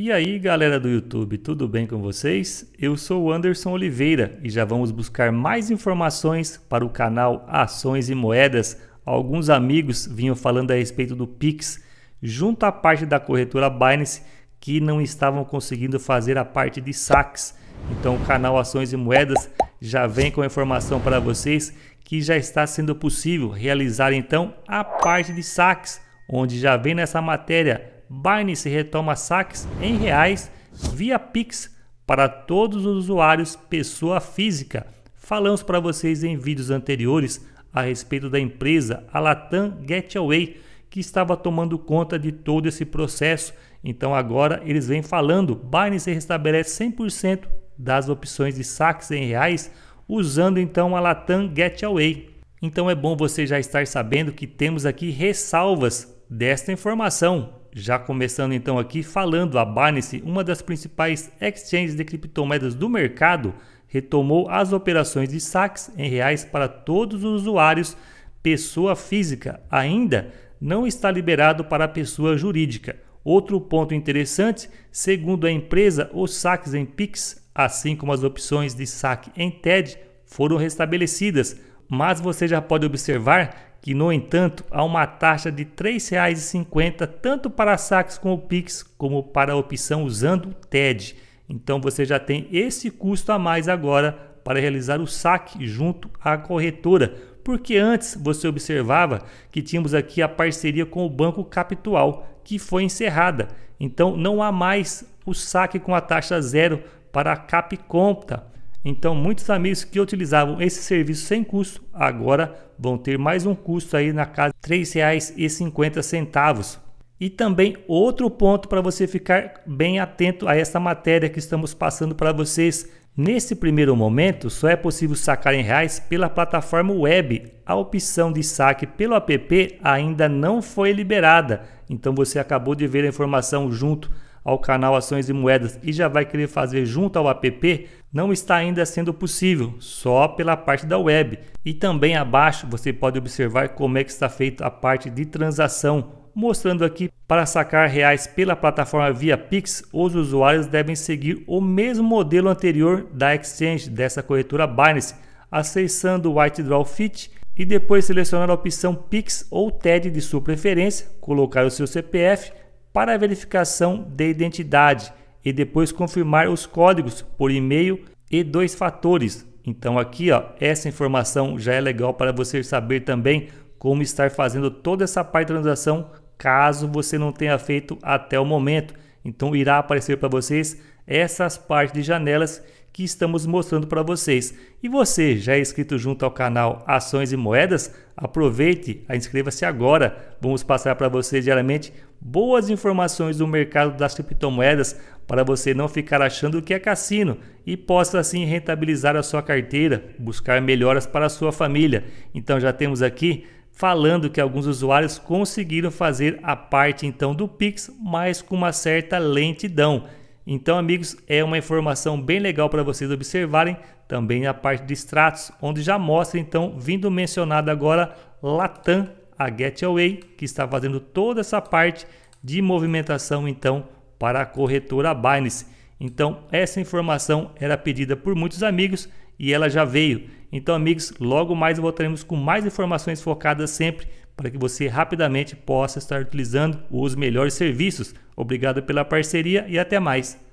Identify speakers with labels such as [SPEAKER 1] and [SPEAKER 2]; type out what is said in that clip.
[SPEAKER 1] E aí, galera do YouTube, tudo bem com vocês? Eu sou o Anderson Oliveira e já vamos buscar mais informações para o canal Ações e Moedas. Alguns amigos vinham falando a respeito do Pix, junto à parte da corretora Binance, que não estavam conseguindo fazer a parte de saques. Então, o canal Ações e Moedas já vem com a informação para vocês que já está sendo possível realizar então a parte de saques, onde já vem nessa matéria Binance retoma saques em reais via Pix para todos os usuários pessoa física. Falamos para vocês em vídeos anteriores a respeito da empresa, a Latam Getaway, que estava tomando conta de todo esse processo. Então agora eles vêm falando, Binance restabelece 100% das opções de saques em reais usando então a Latam Getaway. Então é bom você já estar sabendo que temos aqui ressalvas desta informação. Já começando então aqui falando, a Binance, uma das principais exchanges de criptomoedas do mercado, retomou as operações de saques em reais para todos os usuários, pessoa física. Ainda não está liberado para a pessoa jurídica. Outro ponto interessante, segundo a empresa, os saques em Pix, assim como as opções de saque em TED, foram restabelecidas, mas você já pode observar que, no entanto, há uma taxa de R$ 3,50 tanto para saques com o Pix como para a opção usando o TED. Então você já tem esse custo a mais agora para realizar o saque junto à corretora, porque antes você observava que tínhamos aqui a parceria com o Banco Capital, que foi encerrada. Então não há mais o saque com a taxa zero para a Capconta. Então, muitos amigos que utilizavam esse serviço sem custo agora vão ter mais um custo aí na casa de R$ 3,50. E também outro ponto para você ficar bem atento a essa matéria que estamos passando para vocês. Nesse primeiro momento, só é possível sacar em reais pela plataforma web. A opção de saque pelo app ainda não foi liberada, então você acabou de ver a informação junto ao canal Ações e Moedas e já vai querer fazer junto ao app, não está ainda sendo possível, só pela parte da web. E também abaixo você pode observar como é que está feita a parte de transação, mostrando aqui para sacar reais pela plataforma via Pix, os usuários devem seguir o mesmo modelo anterior da exchange dessa corretora Binance, acessando o White Fit e depois selecionar a opção Pix ou TED de sua preferência, colocar o seu CPF, para verificação de identidade e depois confirmar os códigos por e-mail e dois fatores. Então aqui, ó, essa informação já é legal para você saber também como estar fazendo toda essa parte da transação caso você não tenha feito até o momento. Então irá aparecer para vocês essas partes de janelas que estamos mostrando para vocês. E você já é inscrito junto ao canal Ações e Moedas? Aproveite, inscreva-se agora. Vamos passar para vocês diariamente boas informações do mercado das criptomoedas para você não ficar achando que é cassino e possa assim rentabilizar a sua carteira, buscar melhoras para a sua família. Então já temos aqui falando que alguns usuários conseguiram fazer a parte então do Pix, mas com uma certa lentidão. Então, amigos, é uma informação bem legal para vocês observarem também a parte de extratos, onde já mostra então vindo mencionado agora Latam a Getaway, que está fazendo toda essa parte de movimentação então para a corretora Binance. Então, essa informação era pedida por muitos amigos e ela já veio. Então, amigos, logo mais voltaremos com mais informações focadas sempre para que você rapidamente possa estar utilizando os melhores serviços. Obrigado pela parceria e até mais.